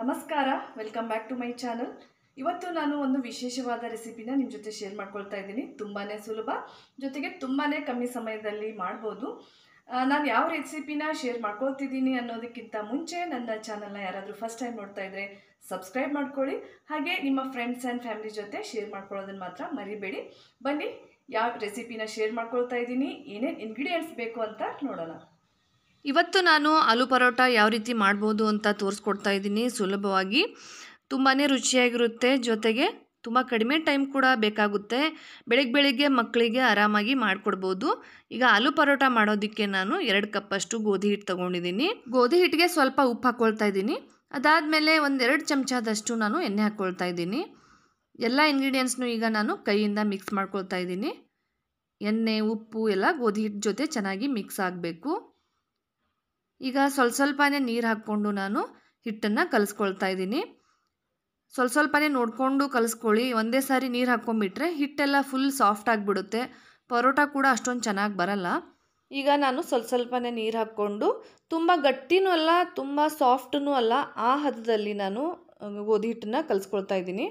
ನಮಸ್ಕಾರ welcome back to my channel ಇವತ್ತು ನಾನು ಒಂದು ವಿಶೇಷವಾದ ರೆಸಿಪಿನ ನಿಮ್ಮ ಜೊತೆ ಶೇರ್ ಮಾಡ್ಕೊಳ್ತಾ ಇದ್ದೀನಿ ತುಂಬಾ ಸುಲಭ ಜೊತೆಗೆ ತುಂಬಾ ಕಮ್ಮಿ ಸಮಯದಲ್ಲಿ ಮಾಡ್ಬೋದು ನಾನು ಯಾವ ರೆಸಿಪಿನ ಶೇರ್ ಮಾಡ್ಕೊಳ್ತಿದ್ದೀನಿ ಅನ್ನೋದಕ್ಕಿಂತ ಮುಂಚೆ ನನ್ನ ಚಾನಲ್ನ ಯಾರಾದರೂ ಫಸ್ಟ್ ಟೈಮ್ ನೋಡ್ತಾ ಇದ್ದರೆ ಸಬ್ಸ್ಕ್ರೈಬ್ ಮಾಡ್ಕೊಳ್ಳಿ ಹಾಗೆ ನಿಮ್ಮ ಫ್ರೆಂಡ್ಸ್ ಆ್ಯಂಡ್ ಫ್ಯಾಮಿಲಿ ಜೊತೆ ಶೇರ್ ಮಾಡ್ಕೊಳ್ಳೋದನ್ನು ಮಾತ್ರ ಮರಿಬೇಡಿ ಬನ್ನಿ ಯಾವ ರೆಸಿಪಿನ ಶೇರ್ ಮಾಡ್ಕೊಳ್ತಾ ಇದ್ದೀನಿ ಏನೇನು ಇಂಗ್ರೀಡಿಯೆಂಟ್ಸ್ ಬೇಕು ಅಂತ ನೋಡೋಣ ಇವತ್ತು ನಾನು ಆಲೂ ಪರೋಟ ಯಾವ ರೀತಿ ಮಾಡ್ಬೋದು ಅಂತ ತೋರಿಸ್ಕೊಡ್ತಾ ಇದ್ದೀನಿ ಸುಲಭವಾಗಿ ತುಂಬಾ ರುಚಿಯಾಗಿರುತ್ತೆ ಜೊತೆಗೆ ತುಂಬ ಕಡಿಮೆ ಟೈಮ್ ಕೂಡ ಬೇಕಾಗುತ್ತೆ ಬೆಳಗ್ಗೆ ಬೆಳಿಗ್ಗೆ ಮಕ್ಕಳಿಗೆ ಆರಾಮಾಗಿ ಮಾಡಿಕೊಡ್ಬೋದು ಈಗ ಆಲೂ ಪರೋಟ ಮಾಡೋದಕ್ಕೆ ನಾನು ಎರಡು ಕಪ್ಪಷ್ಟು ಗೋಧಿ ಹಿಟ್ಟು ತೊಗೊಂಡಿದ್ದೀನಿ ಗೋಧಿ ಹಿಟ್ಟಿಗೆ ಸ್ವಲ್ಪ ಉಪ್ಪು ಹಾಕ್ಕೊಳ್ತಾ ಇದ್ದೀನಿ ಅದಾದಮೇಲೆ ಒಂದೆರಡು ಚಮಚದಷ್ಟು ನಾನು ಎಣ್ಣೆ ಹಾಕ್ಕೊಳ್ತಾ ಇದ್ದೀನಿ ಎಲ್ಲ ಇಂಗ್ರೀಡಿಯೆಂಟ್ಸ್ನು ಈಗ ನಾನು ಕೈಯಿಂದ ಮಿಕ್ಸ್ ಮಾಡ್ಕೊಳ್ತಾ ಇದ್ದೀನಿ ಎಣ್ಣೆ ಉಪ್ಪು ಎಲ್ಲ ಗೋಧಿ ಹಿಟ್ಟು ಜೊತೆ ಚೆನ್ನಾಗಿ ಮಿಕ್ಸ್ ಆಗಬೇಕು ಈಗ ಸ್ವಲ್ಪ ಸ್ವಲ್ಪನೇ ನೀರು ಹಾಕ್ಕೊಂಡು ನಾನು ಹಿಟ್ಟನ್ನು ಕಲಿಸ್ಕೊಳ್ತಾ ಇದ್ದೀನಿ ಸ್ವಲ್ಪ ಸ್ವಲ್ಪನೇ ನೋಡಿಕೊಂಡು ಕಲಿಸ್ಕೊಳ್ಳಿ ಒಂದೇ ಸಾರಿ ನೀರು ಹಾಕ್ಕೊಂಬಿಟ್ರೆ ಹಿಟ್ಟೆಲ್ಲ ಫುಲ್ ಸಾಫ್ಟ್ ಆಗಿಬಿಡುತ್ತೆ ಪರೋಟ ಕೂಡ ಅಷ್ಟೊಂದು ಚೆನ್ನಾಗಿ ಬರಲ್ಲ ಈಗ ನಾನು ಸ್ವಲ್ಪ ಸ್ವಲ್ಪನೇ ನೀರು ಹಾಕ್ಕೊಂಡು ತುಂಬ ಗಟ್ಟಿನೂ ಅಲ್ಲ ತುಂಬ ಸಾಫ್ಟೂ ಅಲ್ಲ ಆ ಹದದಲ್ಲಿ ನಾನು ಗೋಧಿ ಹಿಟ್ಟನ್ನು ಕಲಿಸ್ಕೊಳ್ತಾ ಇದ್ದೀನಿ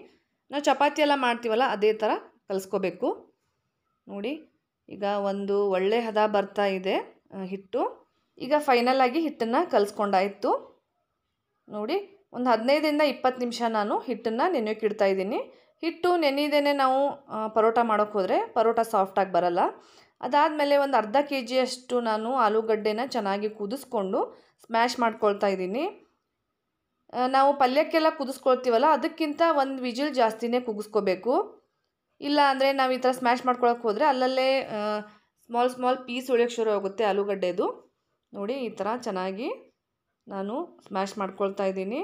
ನಾವು ಚಪಾತಿ ಎಲ್ಲ ಮಾಡ್ತೀವಲ್ಲ ಅದೇ ಥರ ಕಲಿಸ್ಕೋಬೇಕು ನೋಡಿ ಈಗ ಒಂದು ಒಳ್ಳೆ ಹದ ಬರ್ತಾ ಇದೆ ಹಿಟ್ಟು ಈಗ ಫೈನಲ್ ಆಗಿ ಹಿಟ್ಟನ್ನು ಕಲಿಸ್ಕೊಂಡಾಯಿತು ನೋಡಿ ಒಂದು ಹದಿನೈದರಿಂದ ಇಪ್ಪತ್ತು ನಿಮಿಷ ನಾನು ಹಿಟ್ಟನ್ನು ನೆನೆಯೋಕೆ ಇದ್ದೀನಿ ಹಿಟ್ಟು ನೆನೆದೇನೆ ನಾವು ಪರೋಟ ಮಾಡೋಕ್ಕೆ ಹೋದರೆ ಪರೋಟ ಸಾಫ್ಟಾಗಿ ಬರಲ್ಲ ಅದಾದಮೇಲೆ ಒಂದು ಅರ್ಧ ಕೆ ಜಿಯಷ್ಟು ನಾನು ಆಲೂಗಡ್ಡೆನ ಚೆನ್ನಾಗಿ ಕುದಿಸ್ಕೊಂಡು ಸ್ಮ್ಯಾಶ್ ಮಾಡ್ಕೊಳ್ತಾ ಇದ್ದೀನಿ ನಾವು ಪಲ್ಯಕ್ಕೆಲ್ಲ ಕುದಿಸ್ಕೊಳ್ತೀವಲ್ಲ ಅದಕ್ಕಿಂತ ಒಂದು ವಿಜಿಲ್ ಜಾಸ್ತಿನೇ ಕುಗಿಸ್ಕೋಬೇಕು ಇಲ್ಲ ಅಂದರೆ ನಾವು ಈ ಥರ ಸ್ಮ್ಯಾಶ್ ಮಾಡ್ಕೊಳಕ್ಕೆ ಹೋದರೆ ಅಲ್ಲಲ್ಲೇ ಸ್ಮಾಲ್ ಸ್ಮಾಲ್ ಪೀಸ್ ಉಳಿಯೋಕ್ಕೆ ಶುರು ಆಗುತ್ತೆ ಆಲೂಗಡ್ಡೆದು ನೋಡಿ ಈ ಥರ ಚೆನ್ನಾಗಿ ನಾನು ಸ್ಮ್ಯಾಶ್ ಮಾಡ್ಕೊಳ್ತಾ ಇದ್ದೀನಿ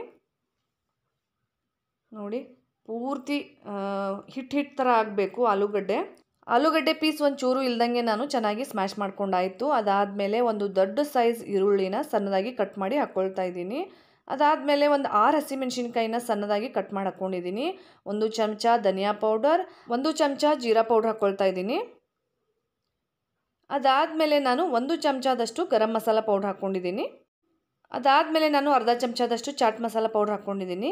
ನೋಡಿ ಪೂರ್ತಿ ಹಿಟ್ ಹಿಟ್ ಥರ ಆಗಬೇಕು ಆಲೂಗಡ್ಡೆ ಆಲೂಗಡ್ಡೆ ಪೀಸ್ ಒಂದು ಚೂರು ಇಲ್ದಂಗೆ ನಾನು ಚೆನ್ನಾಗಿ ಸ್ಮ್ಯಾಶ್ ಮಾಡ್ಕೊಂಡಾಯಿತು ಅದಾದಮೇಲೆ ಒಂದು ದೊಡ್ಡ ಸೈಜ್ ಈರುಳ್ಳಿನ ಸಣ್ಣದಾಗಿ ಕಟ್ ಮಾಡಿ ಹಾಕ್ಕೊಳ್ತಾ ಇದ್ದೀನಿ ಅದಾದಮೇಲೆ ಒಂದು ಆರು ಹಸಿಮೆಣ್ಸಿನ್ಕಾಯಿನ ಸಣ್ಣದಾಗಿ ಕಟ್ ಮಾಡಿ ಹಾಕ್ಕೊಂಡಿದ್ದೀನಿ ಒಂದು ಚಮಚ ಧನಿಯಾ ಪೌಡರ್ ಒಂದು ಚಮಚ ಜೀರಾ ಪೌಡ್ರ್ ಹಾಕ್ಕೊಳ್ತಾ ಇದ್ದೀನಿ ಅದಾದಮೇಲೆ ನಾನು ಒಂದು ಚಮಚದಷ್ಟು ಗರಂ ಮಸಾಲ ಪೌಡ್ರ್ ಹಾಕ್ಕೊಂಡಿದ್ದೀನಿ ಅದಾದಮೇಲೆ ನಾನು ಅರ್ಧ ಚಮಚದಷ್ಟು ಚಾಟ್ ಮಸಾಲ ಪೌಡ್ರ್ ಹಾಕ್ಕೊಂಡಿದ್ದೀನಿ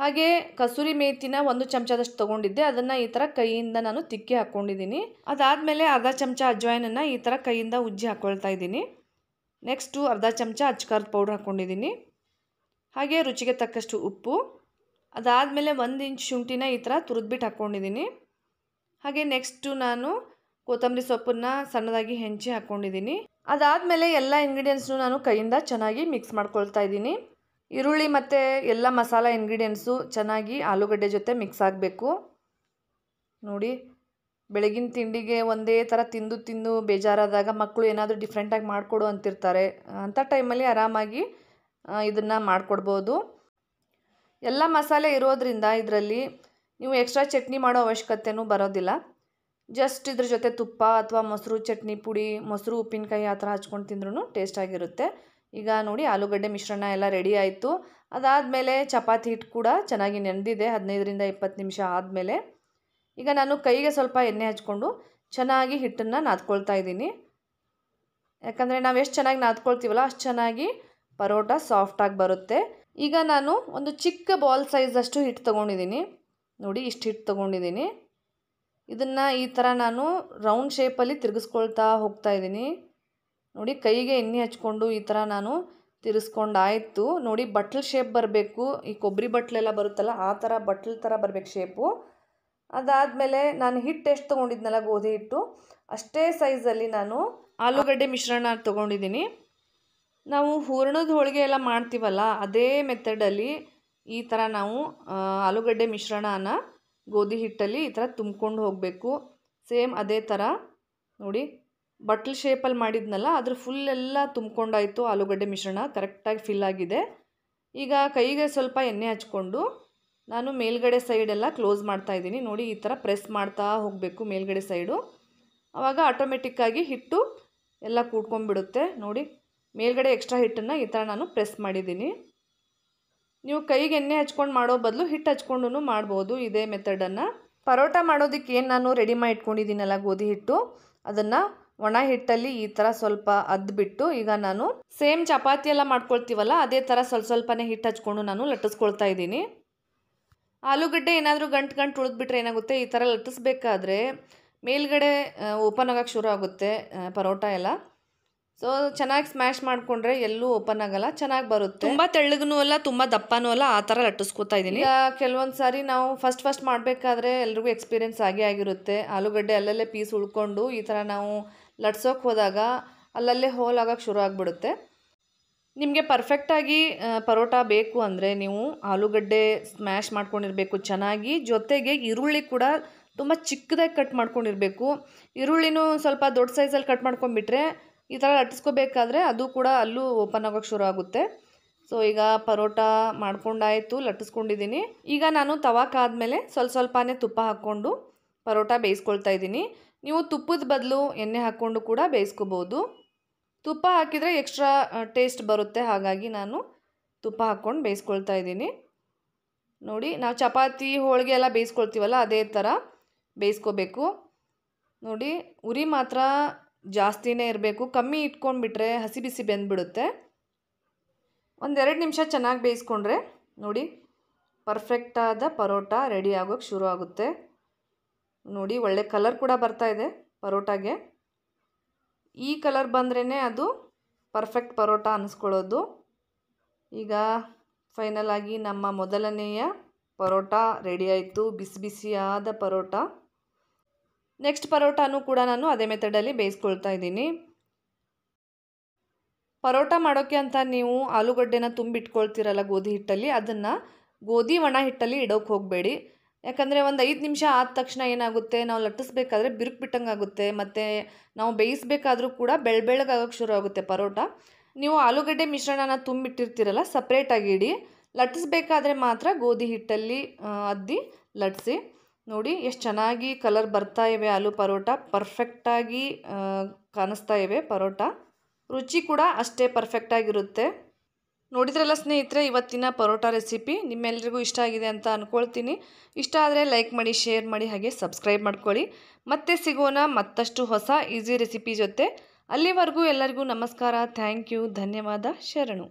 ಹಾಗೆ ಕಸೂರಿ ಮೇಥಿನ ಒಂದು ಚಮಚದಷ್ಟು ತೊಗೊಂಡಿದ್ದೆ ಅದನ್ನು ಈ ಥರ ಕೈಯಿಂದ ನಾನು ತಿಕ್ಕಿ ಹಾಕ್ಕೊಂಡಿದ್ದೀನಿ ಅದಾದಮೇಲೆ ಅರ್ಧ ಚಮಚ ಅಜ್ವಾಯನನ್ನು ಈ ಥರ ಕೈಯಿಂದ ಉಜ್ಜಿ ಹಾಕ್ಕೊಳ್ತಾ ಇದ್ದೀನಿ ನೆಕ್ಸ್ಟು ಅರ್ಧ ಚಮಚ ಅಚ್ಕಾರದ ಪೌಡ್ರ್ ಹಾಕ್ಕೊಂಡಿದ್ದೀನಿ ಹಾಗೆ ರುಚಿಗೆ ತಕ್ಕಷ್ಟು ಉಪ್ಪು ಅದಾದಮೇಲೆ ಒಂದು ಇಂಚ್ ಶುಂಠಿನ ಈ ಥರ ತುರಿದ್ಬಿಟ್ಟು ಹಾಕ್ಕೊಂಡಿದ್ದೀನಿ ಹಾಗೆ ನೆಕ್ಸ್ಟು ನಾನು ಕೊತ್ತಂಬರಿ ಸೊಪ್ಪನ್ನು ಸಣ್ಣದಾಗಿ ಹೆಂಚಿ ಹಾಕ್ಕೊಂಡಿದ್ದೀನಿ ಅದಾದಮೇಲೆ ಎಲ್ಲ ಇಂಗ್ರೀಡಿಯೆಂಟ್ಸ್ನು ನಾನು ಕೈಯಿಂದ ಚೆನ್ನಾಗಿ ಮಿಕ್ಸ್ ಮಾಡ್ಕೊಳ್ತಾ ಇದ್ದೀನಿ ಈರುಳ್ಳಿ ಮತ್ತು ಎಲ್ಲ ಮಸಾಲ ಇಂಗ್ರೀಡಿಯೆಂಟ್ಸು ಚೆನ್ನಾಗಿ ಆಲೂಗಡ್ಡೆ ಜೊತೆ ಮಿಕ್ಸ್ ಆಗಬೇಕು ನೋಡಿ ಬೆಳಗಿನ ತಿಂಡಿಗೆ ಒಂದೇ ಥರ ತಿಂದು ತಿಂದು ಬೇಜಾರಾದಾಗ ಮಕ್ಕಳು ಏನಾದರೂ ಡಿಫ್ರೆಂಟಾಗಿ ಮಾಡಿಕೊಡು ಅಂತಿರ್ತಾರೆ ಅಂಥ ಟೈಮಲ್ಲಿ ಆರಾಮಾಗಿ ಇದನ್ನು ಮಾಡಿಕೊಡ್ಬೋದು ಎಲ್ಲ ಮಸಾಲೆ ಇರೋದ್ರಿಂದ ಇದರಲ್ಲಿ ನೀವು ಎಕ್ಸ್ಟ್ರಾ ಚಟ್ನಿ ಮಾಡೋ ಅವಶ್ಯಕತೆಯೂ ಬರೋದಿಲ್ಲ ಜಸ್ಟ್ ಇದ್ರ ಜೊತೆ ತುಪ್ಪ ಅಥವಾ ಮೊಸರು ಚಟ್ನಿ ಪುಡಿ ಮೊಸರು ಉಪ್ಪಿನಕಾಯಿ ಆ ಥರ ಹಚ್ಕೊಂಡು ತಿಂದ್ರೂ ಟೇಸ್ಟಾಗಿರುತ್ತೆ ಈಗ ನೋಡಿ ಆಲೂಗಡ್ಡೆ ಮಿಶ್ರಣ ಎಲ್ಲ ರೆಡಿ ಆಯಿತು ಅದಾದಮೇಲೆ ಚಪಾತಿ ಹಿಟ್ಟು ಕೂಡ ಚೆನ್ನಾಗಿ ನೆನೆದಿದೆ ಹದಿನೈದರಿಂದ ಇಪ್ಪತ್ತು ನಿಮಿಷ ಆದಮೇಲೆ ಈಗ ನಾನು ಕೈಗೆ ಸ್ವಲ್ಪ ಎಣ್ಣೆ ಹಚ್ಕೊಂಡು ಚೆನ್ನಾಗಿ ಹಿಟ್ಟನ್ನು ನಾದ್ಕೊಳ್ತಾ ಇದ್ದೀನಿ ಯಾಕಂದರೆ ನಾವು ಎಷ್ಟು ಚೆನ್ನಾಗಿ ನಾದ್ಕೊಳ್ತೀವಲ್ಲ ಅಷ್ಟು ಚೆನ್ನಾಗಿ ಪರೋಟ ಸಾಫ್ಟಾಗಿ ಬರುತ್ತೆ ಈಗ ನಾನು ಒಂದು ಚಿಕ್ಕ ಬಾಲ್ ಸೈಜಷ್ಟು ಹಿಟ್ಟು ತೊಗೊಂಡಿದ್ದೀನಿ ನೋಡಿ ಇಷ್ಟು ಹಿಟ್ಟು ತೊಗೊಂಡಿದ್ದೀನಿ ಇದನ್ನು ಈ ಥರ ನಾನು ರೌಂಡ್ ಶೇಪಲ್ಲಿ ತಿರುಗಿಸ್ಕೊಳ್ತಾ ಹೋಗ್ತಾ ಇದ್ದೀನಿ ನೋಡಿ ಕೈಗೆ ಎಣ್ಣೆ ಹಚ್ಕೊಂಡು ಈ ಥರ ನಾನು ತಿರ್ಸ್ಕೊಂಡಾಯಿತು ನೋಡಿ ಬಟ್ಲ್ ಶೇಪ್ ಬರಬೇಕು ಈ ಕೊಬ್ಬರಿ ಬಟ್ಲೆಲ್ಲ ಬರುತ್ತಲ್ಲ ಆ ಥರ ಬಟ್ಲ್ ಥರ ಬರಬೇಕು ಶೇಪು ಅದಾದಮೇಲೆ ನಾನು ಹಿಟ್ಟು ಎಷ್ಟು ತೊಗೊಂಡಿದ್ನಲ್ಲ ಗೋಧಿ ಹಿಟ್ಟು ಅಷ್ಟೇ ಸೈಜಲ್ಲಿ ನಾನು ಆಲೂಗಡ್ಡೆ ಮಿಶ್ರಣ ತೊಗೊಂಡಿದ್ದೀನಿ ನಾವು ಹೂರಣದ ಹೋಳಿಗೆ ಎಲ್ಲ ಮಾಡ್ತೀವಲ್ಲ ಅದೇ ಮೆಥಡಲ್ಲಿ ಈ ಥರ ನಾವು ಆಲೂಗಡ್ಡೆ ಮಿಶ್ರಣನ ಗೋಧಿ ಹಿಟ್ಟಲ್ಲಿ ಈ ಥರ ತುಂಬ್ಕೊಂಡು ಹೋಗಬೇಕು ಸೇಮ್ ಅದೇ ಥರ ನೋಡಿ ಬಟ್ಲ್ ಶೇಪಲ್ಲಿ ಮಾಡಿದ್ನಲ್ಲ ಅದ್ರ ಫುಲ್ ಎಲ್ಲ ತುಂಬ್ಕೊಂಡಾಯಿತು ಆಲೂಗಡ್ಡೆ ಮಿಶ್ರಣ ಕರೆಕ್ಟಾಗಿ ಫಿಲ್ ಆಗಿದೆ ಈಗ ಕೈಗೆ ಸ್ವಲ್ಪ ಎಣ್ಣೆ ಹಚ್ಕೊಂಡು ನಾನು ಮೇಲ್ಗಡೆ ಸೈಡೆಲ್ಲ ಕ್ಲೋಸ್ ಮಾಡ್ತಾ ಇದ್ದೀನಿ ನೋಡಿ ಈ ಥರ ಪ್ರೆಸ್ ಮಾಡ್ತಾ ಹೋಗಬೇಕು ಮೇಲ್ಗಡೆ ಸೈಡು ಆವಾಗ ಆಟೋಮೆಟಿಕ್ಕಾಗಿ ಹಿಟ್ಟು ಎಲ್ಲ ಕೂಡ್ಕೊಂಡ್ಬಿಡುತ್ತೆ ನೋಡಿ ಮೇಲ್ಗಡೆ ಎಕ್ಸ್ಟ್ರಾ ಹಿಟ್ಟನ್ನು ಈ ಥರ ನಾನು ಪ್ರೆಸ್ ಮಾಡಿದ್ದೀನಿ ನೀವು ಕೈಗೆ ಎಣ್ಣೆ ಹಚ್ಕೊಂಡು ಮಾಡೋ ಬದಲು ಹಿಟ್ಟು ಹಚ್ಕೊಂಡು ಮಾಡ್ಬೋದು ಇದೇ ಮೆಥಡನ್ನು ಪರೋಟ ಮಾಡೋದಕ್ಕೆ ಏನು ನಾನು ರೆಡಿ ಮಾಡಿ ಇಟ್ಕೊಂಡಿದ್ದೀನಲ್ಲ ಗೋಧಿ ಹಿಟ್ಟು ಅದನ್ನು ಒಣ ಹಿಟ್ಟಲ್ಲಿ ಈ ಥರ ಸ್ವಲ್ಪ ಅದ್ಬಿಟ್ಟು ಈಗ ನಾನು ಸೇಮ್ ಚಪಾತಿ ಎಲ್ಲ ಮಾಡ್ಕೊಳ್ತೀವಲ್ಲ ಅದೇ ಥರ ಸ್ವಲ್ಪ ಸ್ವಲ್ಪನೇ ಹಿಟ್ಟು ಹಚ್ಕೊಂಡು ನಾನು ಲಟ್ಟಿಸ್ಕೊಳ್ತಾ ಇದ್ದೀನಿ ಆಲೂಗಡ್ಡೆ ಏನಾದರೂ ಗಂಟು ಗಂಟು ಉಳಿದ್ಬಿಟ್ರೆ ಏನಾಗುತ್ತೆ ಈ ಥರ ಲಟ್ಟಿಸ್ಬೇಕಾದ್ರೆ ಮೇಲ್ಗಡೆ ಓಪನ್ ಆಗೋಕ್ಕೆ ಶುರು ಆಗುತ್ತೆ ಪರೋಟ ಎಲ್ಲ ಸೊ ಚೆನ್ನಾಗಿ ಸ್ಮ್ಯಾಶ್ ಮಾಡಿಕೊಂಡ್ರೆ ಎಲ್ಲೂ ಓಪನ್ ಆಗಲ್ಲ ಚೆನ್ನಾಗಿ ಬರುತ್ತೆ ತುಂಬ ತೆಳ್ಳಗೂ ಅಲ್ಲ ತುಂಬ ದಪ್ಪನೂ ಅಲ್ಲ ಆ ಥರ ಲಟ್ಟಿಸ್ಕೊತಾ ಇದ್ದೀನಿ ಕೆಲವೊಂದು ಸಾರಿ ನಾವು ಫಸ್ಟ್ ಫಸ್ಟ್ ಮಾಡಬೇಕಾದ್ರೆ ಎಲ್ರಿಗೂ ಎಕ್ಸ್ಪೀರಿಯೆನ್ಸ್ ಆಗೇ ಆಗಿರುತ್ತೆ ಆಲೂಗಡ್ಡೆ ಅಲ್ಲಲ್ಲೇ ಪೀಸ್ ಉಳ್ಕೊಂಡು ಈ ಥರ ನಾವು ಲಟ್ಸೋಕೆ ಹೋದಾಗ ಅಲ್ಲಲ್ಲೇ ಹೋಲ್ ಆಗೋಕ್ಕೆ ಶುರು ಆಗಿಬಿಡುತ್ತೆ ನಿಮಗೆ ಪರ್ಫೆಕ್ಟಾಗಿ ಪರೋಟ ಬೇಕು ಅಂದರೆ ನೀವು ಆಲೂಗಡ್ಡೆ ಸ್ಮ್ಯಾಶ್ ಮಾಡ್ಕೊಂಡಿರಬೇಕು ಚೆನ್ನಾಗಿ ಜೊತೆಗೆ ಈರುಳ್ಳಿ ಕೂಡ ತುಂಬ ಚಿಕ್ಕದಾಗಿ ಕಟ್ ಮಾಡ್ಕೊಂಡಿರಬೇಕು ಈರುಳ್ಳಿನೂ ಸ್ವಲ್ಪ ದೊಡ್ಡ ಸೈಜಲ್ಲಿ ಕಟ್ ಮಾಡ್ಕೊಂಡ್ಬಿಟ್ರೆ ಈ ಥರ ಲಟ್ಟಿಸ್ಕೋಬೇಕಾದ್ರೆ ಅದು ಕೂಡ ಅಲ್ಲೂ ಓಪನ್ ಆಗೋಕ್ಕೆ ಶುರು ಆಗುತ್ತೆ ಸೊ ಈಗ ಪರೋಟ ಮಾಡ್ಕೊಂಡಾಯಿತು ಲಟ್ಟಿಸ್ಕೊಂಡಿದ್ದೀನಿ ಈಗ ನಾನು ತವಾಕಾದಮೇಲೆ ಸ್ವಲ್ಪ ಸ್ವಲ್ಪನೇ ತುಪ್ಪ ಹಾಕ್ಕೊಂಡು ಪರೋಟ ಬೇಯಿಸ್ಕೊಳ್ತಾ ಇದ್ದೀನಿ ನೀವು ತುಪ್ಪದ ಬದಲು ಎಣ್ಣೆ ಹಾಕ್ಕೊಂಡು ಕೂಡ ಬೇಯಿಸ್ಕೋಬೋದು ತುಪ್ಪ ಹಾಕಿದರೆ ಎಕ್ಸ್ಟ್ರಾ ಟೇಸ್ಟ್ ಬರುತ್ತೆ ಹಾಗಾಗಿ ನಾನು ತುಪ್ಪ ಹಾಕ್ಕೊಂಡು ಬೇಯಿಸ್ಕೊಳ್ತಾ ಇದ್ದೀನಿ ನೋಡಿ ನಾವು ಚಪಾತಿ ಹೋಳಿಗೆ ಎಲ್ಲ ಬೇಯಿಸ್ಕೊಳ್ತೀವಲ್ಲ ಅದೇ ಥರ ಬೇಯಿಸ್ಕೋಬೇಕು ನೋಡಿ ಉರಿ ಮಾತ್ರ ಜಾಸ್ತಿನೇ ಇರಬೇಕು ಕಮ್ಮಿ ಇಟ್ಕೊಂಡ್ಬಿಟ್ರೆ ಹಸಿ ಬಿಸಿ ಬೆಂದ್ಬಿಡುತ್ತೆ ಒಂದೆರಡು ನಿಮಿಷ ಚೆನ್ನಾಗಿ ಬೇಯಿಸ್ಕೊಂಡ್ರೆ ನೋಡಿ ಪರ್ಫೆಕ್ಟಾದ ಪರೋಟ ರೆಡಿ ಆಗೋಕ್ಕೆ ಶುರು ಆಗುತ್ತೆ ನೋಡಿ ಒಳ್ಳೆ ಕಲರ್ ಕೂಡ ಬರ್ತಾ ಇದೆ ಪರೋಟಾಗೆ ಈ ಕಲರ್ ಬಂದ್ರೇ ಅದು ಪರ್ಫೆಕ್ಟ್ ಪರೋಟ ಅನ್ನಿಸ್ಕೊಳ್ಳೋದು ಈಗ ಫೈನಲ್ ಆಗಿ ನಮ್ಮ ಮೊದಲನೆಯ ಪರೋಟ ರೆಡಿ ಆಯಿತು ಬಿಸಿ ಬಿಸಿಯಾದ ಪರೋಟ ನೆಕ್ಸ್ಟ್ ಪರೋಟಾನೂ ಕೂಡ ನಾನು ಅದೇ ಮೆಥಡಲ್ಲಿ ಬೇಯಿಸ್ಕೊಳ್ತಾ ಇದ್ದೀನಿ ಪರೋಟ ಮಾಡೋಕ್ಕೆ ಅಂತ ನೀವು ಆಲೂಗಡ್ಡೆನ ತುಂಬಿಟ್ಕೊಳ್ತೀರಲ್ಲ ಗೋಧಿ ಹಿಟ್ಟಲ್ಲಿ ಅದನ್ನು ಗೋಧಿ ಒಣ ಹಿಟ್ಟಲ್ಲಿ ಇಡೋಕ್ಕೆ ಹೋಗಬೇಡಿ ಯಾಕಂದರೆ ಒಂದು ಐದು ನಿಮಿಷ ಆದ ತಕ್ಷಣ ಏನಾಗುತ್ತೆ ನಾವು ಲಟ್ಟಿಸ್ಬೇಕಾದ್ರೆ ಬಿರುಕು ಬಿಟ್ಟಂಗೆ ಆಗುತ್ತೆ ಮತ್ತು ನಾವು ಬೇಯಿಸ್ಬೇಕಾದ್ರೂ ಕೂಡ ಬೆಳ್ಬೆಳಗಾಗೋಕ್ಕೆ ಶುರು ಆಗುತ್ತೆ ಪರೋಟ ನೀವು ಆಲೂಗಡ್ಡೆ ಮಿಶ್ರಣನ ತುಂಬಿಟ್ಟಿರ್ತೀರಲ್ಲ ಸಪ್ರೇಟಾಗಿ ಇಡಿ ಲಟ್ಟಿಸ್ಬೇಕಾದ್ರೆ ಮಾತ್ರ ಗೋಧಿ ಹಿಟ್ಟಲ್ಲಿ ಅದ್ದಿ ಲಟ್ಟಿಸಿ ನೋಡಿ ಎಷ್ಟು ಚೆನ್ನಾಗಿ ಕಲರ್ ಬರ್ತಾ ಇವೆ ಆಲೂ ಪರೋಟ ಪರ್ಫೆಕ್ಟಾಗಿ ಕಾಣಿಸ್ತಾ ಇವೆ ಪರೋಟ ರುಚಿ ಕೂಡ ಅಷ್ಟೇ ಪರ್ಫೆಕ್ಟಾಗಿರುತ್ತೆ ನೋಡಿದ್ರಲ್ಲ ಸ್ನೇಹಿತರೆ ಇವತ್ತಿನ ಪರೋಟ ರೆಸಿಪಿ ನಿಮ್ಮೆಲ್ಲರಿಗೂ ಇಷ್ಟ ಆಗಿದೆ ಅಂತ ಅಂದ್ಕೊಳ್ತೀನಿ ಇಷ್ಟ ಆದರೆ ಲೈಕ್ ಮಾಡಿ ಶೇರ್ ಮಾಡಿ ಹಾಗೆ ಸಬ್ಸ್ಕ್ರೈಬ್ ಮಾಡ್ಕೊಳ್ಳಿ ಮತ್ತೆ ಸಿಗೋಣ ಮತ್ತಷ್ಟು ಹೊಸ ಈಸಿ ರೆಸಿಪಿ ಜೊತೆ ಅಲ್ಲಿವರೆಗೂ ಎಲ್ಲರಿಗೂ ನಮಸ್ಕಾರ ಥ್ಯಾಂಕ್ ಯು ಧನ್ಯವಾದ ಶರಣು